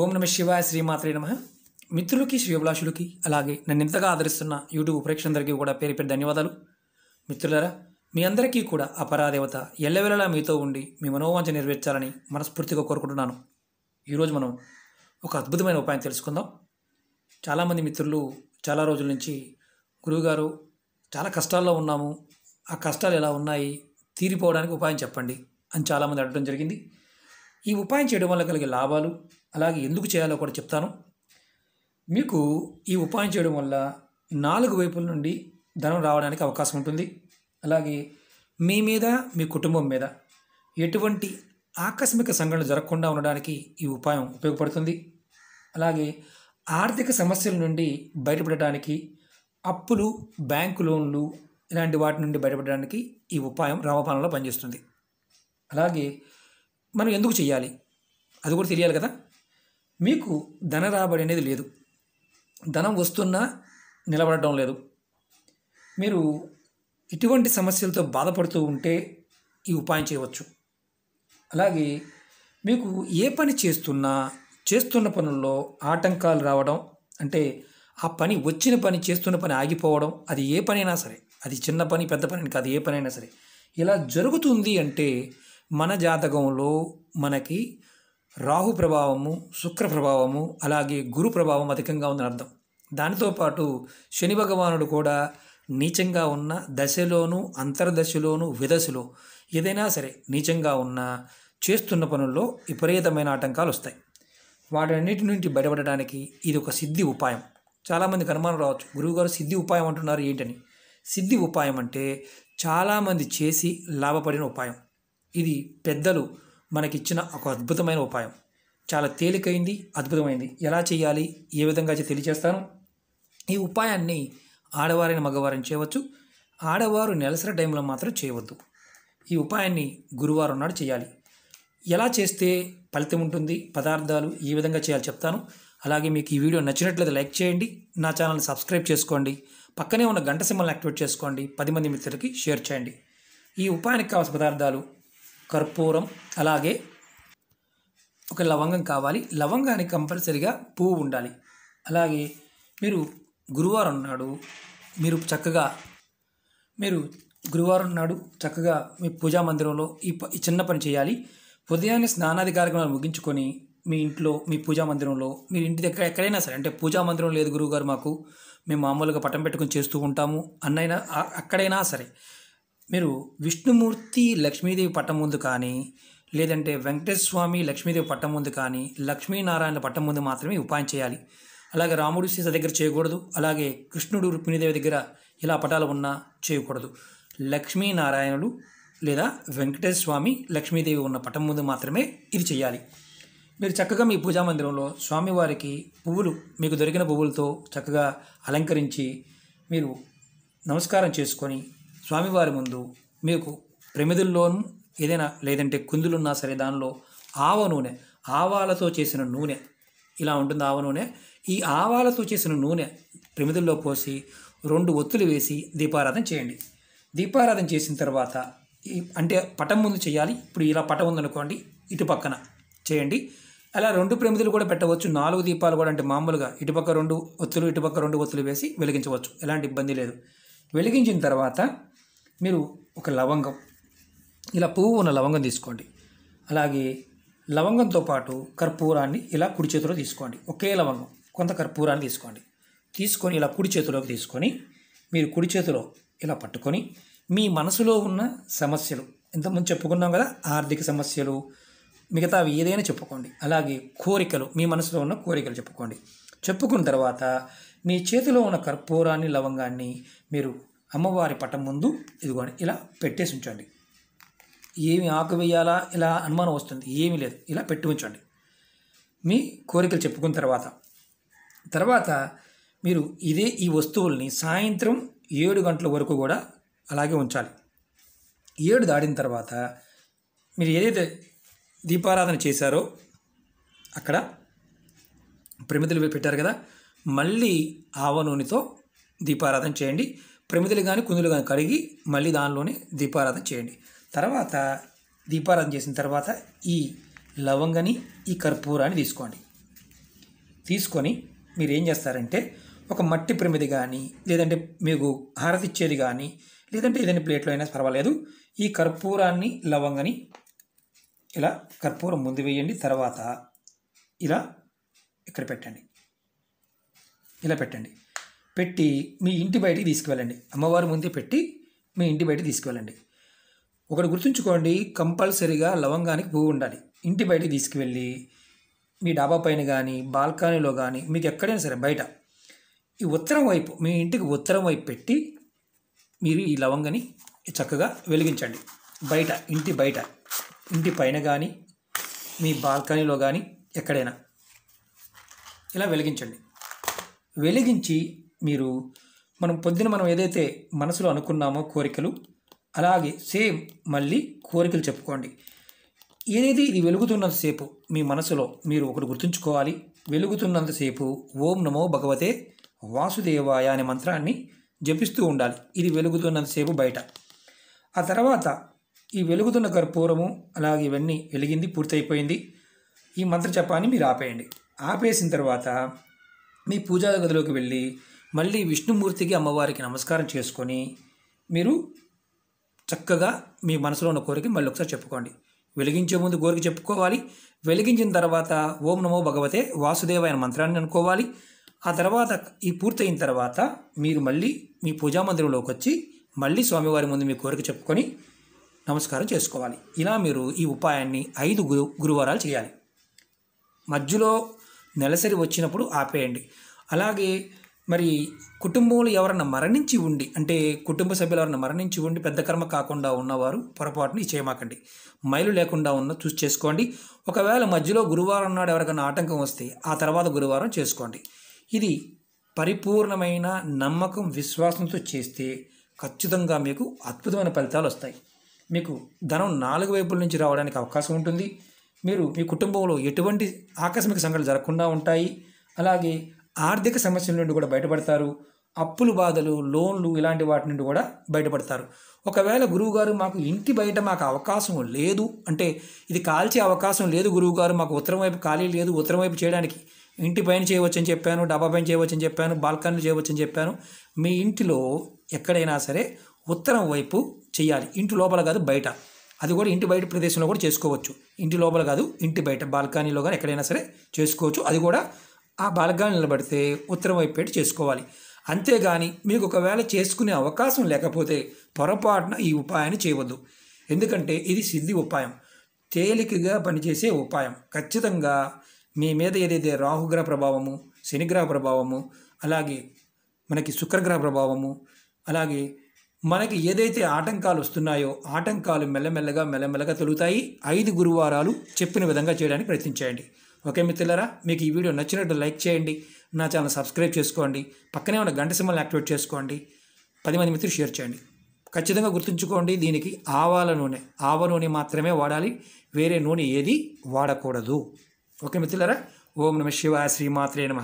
ఓం నమ శివాయ శ్రీమాత్రే నమ మిత్రులకి శ్రీ అభిలాషులకి అలాగే నన్ను ఇంతగా ఆదరిస్తున్న యూట్యూబ్ ప్రేక్షకులందరికీ కూడా పేరు పేరు ధన్యవాదాలు మిత్రులరా మీ అందరికీ కూడా అపరాదేవత ఎల్లవెల్లలా మీతో ఉండి మీ మనోవాంఛ నెరవేర్చాలని మనస్ఫూర్తిగా కోరుకుంటున్నాను ఈరోజు మనం ఒక అద్భుతమైన ఉపాయం తెలుసుకుందాం చాలామంది మిత్రులు చాలా రోజుల నుంచి గురువుగారు చాలా కష్టాల్లో ఉన్నాము ఆ కష్టాలు ఎలా ఉన్నాయి తీరిపోవడానికి ఉపాయం చెప్పండి అని చాలామంది అడగడం జరిగింది ఈ ఉపాయం చేయడం వల్ల కలిగే లాభాలు అలాగే ఎందుకు చేయాలో కూడా చెప్తాను మీకు ఈ ఉపాయం చేయడం వల్ల నాలుగు వైపుల నుండి ధనం రావడానికి అవకాశం ఉంటుంది అలాగే మీ మీద మీ కుటుంబం మీద ఎటువంటి ఆకస్మిక సంఘటన జరగకుండా ఉండడానికి ఈ ఉపాయం ఉపయోగపడుతుంది అలాగే ఆర్థిక సమస్యల నుండి బయటపడటానికి అప్పులు బ్యాంకు లోన్లు ఇలాంటి వాటి నుండి బయటపడడానికి ఈ ఉపాయం రామపాలనలో పనిచేస్తుంది అలాగే మనం ఎందుకు చేయాలి అది కూడా తెలియాలి కదా మీకు ధన రాబడి అనేది లేదు ధనం వస్తున్నా నిలబడటం లేదు మీరు ఇటువంటి సమస్యలతో బాధపడుతూ ఉంటే ఈ ఉపాయం చేయవచ్చు అలాగే మీకు ఏ పని చేస్తున్నా చేస్తున్న పనుల్లో ఆటంకాలు రావడం అంటే ఆ పని వచ్చిన పని చేస్తున్న పని ఆగిపోవడం అది ఏ పనైనా సరే అది చిన్న పని పెద్ద పని కాదు ఏ పనైనా సరే ఇలా జరుగుతుంది అంటే మన జాతకంలో మనకి రాహు ప్రభావము శుక్ర ప్రభావము అలాగే గురు ప్రభావం అధికంగా ఉందని అర్థం దానితో పాటు శని భగవానుడు కూడా నీచంగా ఉన్న దశలోను అంతర్దశలోను విదశలో ఏదైనా సరే నీచంగా ఉన్న చేస్తున్న పనుల్లో విపరీతమైన ఆటంకాలు వస్తాయి వాటన్నిటి నుండి బయటపడడానికి ఇది ఒక సిద్ధి ఉపాయం చాలామంది అనుమానం రావచ్చు గురువుగారు సిద్ధి ఉపాయం అంటున్నారు ఏంటని సిద్ధి ఉపాయం అంటే చాలామంది చేసి లాభపడిన ఉపాయం ఇది పెద్దలు మనకిచ్చిన ఒక అద్భుతమైన ఉపాయం చాలా తేలికైంది అద్భుతమైంది ఎలా చేయాలి ఏ విధంగా అయితే తెలియజేస్తాను ఈ ఉపాయాన్ని ఆడవారిని మగవారిని చేయవచ్చు ఆడవారు నెలసరి టైంలో మాత్రం చేయవద్దు ఈ ఉపాయాన్ని గురువారం నాడు చేయాలి ఎలా చేస్తే ఫలితం ఉంటుంది పదార్థాలు ఏ విధంగా చేయాలి చెప్తాను అలాగే మీకు ఈ వీడియో నచ్చినట్లయితే లైక్ చేయండి నా ఛానల్ని సబ్స్క్రైబ్ చేసుకోండి పక్కనే ఉన్న గంట సింబల్ని యాక్టివేట్ చేసుకోండి పది మంది మిత్రులకి షేర్ చేయండి ఈ ఉపాయానికి కావాల్సిన పదార్థాలు కర్పూరం అలాగే ఒక లవంగం కావాలి లవంగానికి కంపల్సరిగా పువ్వు ఉండాలి అలాగే మీరు గురువారం నాడు మీరు చక్కగా మీరు గురువారం నాడు చక్కగా మీ పూజా మందిరంలో ఈ చిన్న పని చేయాలి ఉదయాన్నే స్నానాది కార్యక్రమాలు ముగించుకొని మీ ఇంట్లో మీ పూజా మందిరంలో మీరు ఇంటి దగ్గర ఎక్కడైనా సరే అంటే పూజా మందిరం లేదు గురువుగారు మాకు మేము మామూలుగా పట్టం పెట్టుకుని చేస్తూ ఉంటాము అన్నైనా అక్కడైనా సరే మీరు విష్ణుమూర్తి లక్ష్మీదేవి పట్టం ముందు కానీ లేదంటే వెంకటేశ్వర స్వామి లక్ష్మీదేవి పట్టం ముందు కానీ లక్ష్మీనారాయణ పట్టం ముందు మాత్రమే ఉపాయం చేయాలి అలాగే రాముడు సీత దగ్గర చేయకూడదు అలాగే కృష్ణుడు రుక్మిణీదేవి దగ్గర ఇలా పటాలు ఉన్నా చేయకూడదు లక్ష్మీనారాయణుడు లేదా వెంకటేశ్వర స్వామి లక్ష్మీదేవి ఉన్న పటం ముందు మాత్రమే ఇది చేయాలి మీరు చక్కగా మీ పూజా మందిరంలో స్వామివారికి పువ్వులు మీకు దొరికిన పువ్వులతో చక్కగా అలంకరించి మీరు నమస్కారం చేసుకొని స్వామివారి ముందు మీకు ప్రమిదుల్లోనూ ఏదైనా లేదంటే కుందులున్నా సరే దానిలో ఆవ నూనె ఆవాలతో చేసిన నూనె ఇలా ఉంటుంది ఆవ నూనె ఈ ఆవాలతో చేసిన నూనె ప్రమిదుల్లో పోసి రెండు ఒత్తులు వేసి దీపారాధన చేయండి దీపారాధన చేసిన తర్వాత అంటే పటం ముందు చేయాలి ఇప్పుడు ఇలా పటం ఉందనుకోండి ఇటు పక్కన చేయండి అలా రెండు ప్రమిదులు కూడా పెట్టవచ్చు నాలుగు దీపాలు కూడా అంటే మామూలుగా ఇటుపక్క రెండు ఒత్తులు ఇటుపక్క రెండు ఒత్తులు వేసి వెలిగించవచ్చు ఎలాంటి ఇబ్బంది లేదు వెలిగించిన తర్వాత మీరు ఒక లవంగం ఇలా పువ్వు ఉన్న లవంగం తీసుకోండి అలాగే లవంగంతో పాటు కర్పూరాన్ని ఇలా కుడి చేతిలో తీసుకోండి ఒకే లవంగం కొంత కర్పూరాన్ని తీసుకోండి తీసుకొని ఇలా కుడి చేతిలోకి తీసుకొని మీరు కుడి చేతిలో ఇలా పట్టుకొని మీ మనసులో ఉన్న సమస్యలు ఇంతకుముందు చెప్పుకున్నాం కదా ఆర్థిక సమస్యలు మిగతా ఏదైనా చెప్పుకోండి అలాగే కోరికలు మీ మనసులో ఉన్న కోరికలు చెప్పుకోండి చెప్పుకున్న తర్వాత మీ చేతిలో ఉన్న కర్పూరాన్ని లవంగాన్ని మీరు అమ్మవారి పటం ముందు ఇదిగోండి ఇలా పెట్టేసి ఉంచండి ఏమి ఆకు వేయాలా ఇలా అనుమానం వస్తుంది ఏమీ లేదు ఇలా పెట్టి ఉంచండి మీ కోరికలు చెప్పుకున్న తర్వాత తర్వాత మీరు ఇదే ఈ వస్తువుల్ని సాయంత్రం ఏడు గంటల వరకు కూడా అలాగే ఉంచాలి ఏడు దాడిన తర్వాత మీరు ఏదైతే దీపారాధన చేశారో అక్కడ ప్రమిదలు పెట్టారు కదా మళ్ళీ ఆవనూనెతో దీపారాధన చేయండి ప్రమిదలు కానీ కుందులు కానీ కడిగి మళ్ళీ దానిలోనే దీపారాధన చేయండి తర్వాత దీపారాధన చేసిన తర్వాత ఈ లవంగని ఈ కర్పూరాన్ని తీసుకోండి తీసుకొని మీరు ఏం చేస్తారంటే ఒక మట్టి ప్రమిది కానీ లేదంటే మీకు హారతి ఇచ్చేది కానీ లేదంటే ఏదైనా ప్లేట్లో అయినా పర్వాలేదు ఈ కర్పూరాన్ని లవంగని ఇలా కర్పూరం ముందు వేయండి తర్వాత ఇలా ఇక్కడ పెట్టండి ఇలా పెట్టండి పెట్టి మీ ఇంటి బయటికి తీసుకువెళ్ళండి అమ్మవారి ముందే పెట్టి మీ ఇంటి బయటికి తీసుకువెళ్ళండి ఒకటి గుర్తుంచుకోండి కంపల్సరీగా లవంగానికి పువ్వు ఉండాలి ఇంటి బయటికి తీసుకువెళ్ళి మీ డాబా పైన కానీ బాల్కనీలో కానీ మీకు ఎక్కడైనా సరే బయట ఈ ఉత్తరం వైపు మీ ఇంటికి ఉత్తరం వైపు పెట్టి మీరు ఈ లవంగని చక్కగా వెలిగించండి బయట ఇంటి బయట ఇంటి పైన కానీ మీ బాల్కనీలో కానీ ఎక్కడైనా ఇలా వెలిగించండి వెలిగించి మీరు మనం పొద్దున మనం ఏదైతే మనసులో అనుకున్నామో కోరికలు అలాగే సేమ్ మళ్ళీ కోరికలు చెప్పుకోండి ఏదైతే ఇది వెలుగుతున్నంతసేపు మీ మనసులో మీరు ఒకటి గుర్తుంచుకోవాలి వెలుగుతున్నంతసేపు ఓం నమో భగవతే వాసుదేవాయ అనే మంత్రాన్ని జపిస్తూ ఉండాలి ఇది వెలుగుతున్నంతసేపు బయట ఆ తర్వాత ఈ వెలుగుతున్న కర్పూరము అలాగే ఇవన్నీ వెలిగింది పూర్తయిపోయింది ఈ మంత్ర జపాన్ని మీరు ఆపేయండి ఆపేసిన తర్వాత మీ పూజా గదిలోకి వెళ్ళి మళ్ళీ విష్ణుమూర్తికి అమ్మవారికి నమస్కారం చేసుకొని మీరు చక్కగా మీ మనసులో ఉన్న కోరిక మళ్ళీ ఒకసారి చెప్పుకోండి వెలిగించే ముందు కోరిక చెప్పుకోవాలి వెలిగించిన తర్వాత ఓం నమో భగవతే అయిన మంత్రాన్ని అనుకోవాలి ఆ తర్వాత ఈ పూర్తయిన తర్వాత మీరు మళ్ళీ మీ పూజా మందిరంలోకి వచ్చి మళ్ళీ స్వామివారి ముందు మీ కోరిక చెప్పుకొని నమస్కారం చేసుకోవాలి ఇలా మీరు ఈ ఉపాయాన్ని ఐదు గురు గురువారాలు చేయాలి మధ్యలో నెలసరి వచ్చినప్పుడు ఆపేయండి అలాగే మరి కుటుంబంలో ఎవరైనా మరణించి ఉండి అంటే కుటుంబ సభ్యులు ఎవరైనా మరణించి ఉండి పెద్ద కర్మ కాకుండా ఉన్నవారు పొరపాటుని చేయమాకండి మైలు లేకుండా ఉన్న చూసి చేసుకోండి ఒకవేళ మధ్యలో గురువారం నాడు ఎవరికైనా ఆటంకం వస్తే ఆ తర్వాత గురువారం చేసుకోండి ఇది పరిపూర్ణమైన నమ్మకం విశ్వాసంతో చేస్తే ఖచ్చితంగా మీకు అద్భుతమైన ఫలితాలు వస్తాయి మీకు ధనం నాలుగు వైపుల నుంచి రావడానికి అవకాశం ఉంటుంది మీరు మీ కుటుంబంలో ఎటువంటి ఆకస్మిక సంఘటనలు జరగకుండా ఉంటాయి అలాగే ఆర్థిక సమస్యల నుండి కూడా బయటపడతారు అప్పులు బాధలు లోన్లు ఇలాంటి వాటి నుండి కూడా బయటపడతారు ఒకవేళ గురువుగారు మాకు ఇంటి బయట మాకు అవకాశం లేదు అంటే ఇది కాల్చే అవకాశం లేదు గురువుగారు మాకు ఉత్తరం వైపు ఖాళీ లేదు ఉత్తరం వైపు చేయడానికి ఇంటి పైన చేయవచ్చని చెప్పాను డబ్బా పైన చేయవచ్చని చెప్పాను బాల్కనీలు చేయవచ్చని చెప్పాను మీ ఇంటిలో ఎక్కడైనా సరే ఉత్తరం వైపు చేయాలి ఇంటి లోపల కాదు బయట అది కూడా ఇంటి బయట ప్రదేశంలో కూడా చేసుకోవచ్చు ఇంటి లోపల కాదు ఇంటి బయట బాల్కనీలో కానీ ఎక్కడైనా సరే చేసుకోవచ్చు అది కూడా ఆ బలగాన్ని నిలబడితే ఉత్తరం వైపు చేసుకోవాలి అంతేగాని మీకు ఒకవేళ చేసుకునే అవకాశం లేకపోతే పొరపాటున ఈ ఉపాయాన్ని చేయవద్దు ఎందుకంటే ఇది సిద్ధి ఉపాయం తేలికగా పనిచేసే ఉపాయం ఖచ్చితంగా మీ మీద ఏదైతే రాహుగ్రహ ప్రభావము శనిగ్రహ ప్రభావము అలాగే మనకి శుక్రగ్రహ ప్రభావము అలాగే మనకి ఏదైతే ఆటంకాలు వస్తున్నాయో ఆటంకాలు మెల్లమెల్లగా మెల్లమెల్లగా తొలుగుతాయి ఐదు గురువారాలు చెప్పిన విధంగా చేయడానికి ప్రయత్నించేయండి ఓకే మిత్రులారా మీకు ఈ వీడియో నచ్చినట్టు లైక్ చేయండి నా ఛానల్ సబ్స్క్రైబ్ చేసుకోండి పక్కనే ఉన్న గంట సింబల్ యాక్టివేట్ చేసుకోండి పది మంది మిత్రులు షేర్ చేయండి ఖచ్చితంగా గుర్తుంచుకోండి దీనికి ఆవాల నూనె ఆవ నూనె మాత్రమే వాడాలి వేరే నూనె ఏది వాడకూడదు ఓకే మిత్రులారా ఓం నమ శివ శ్రీమాత్రే నమ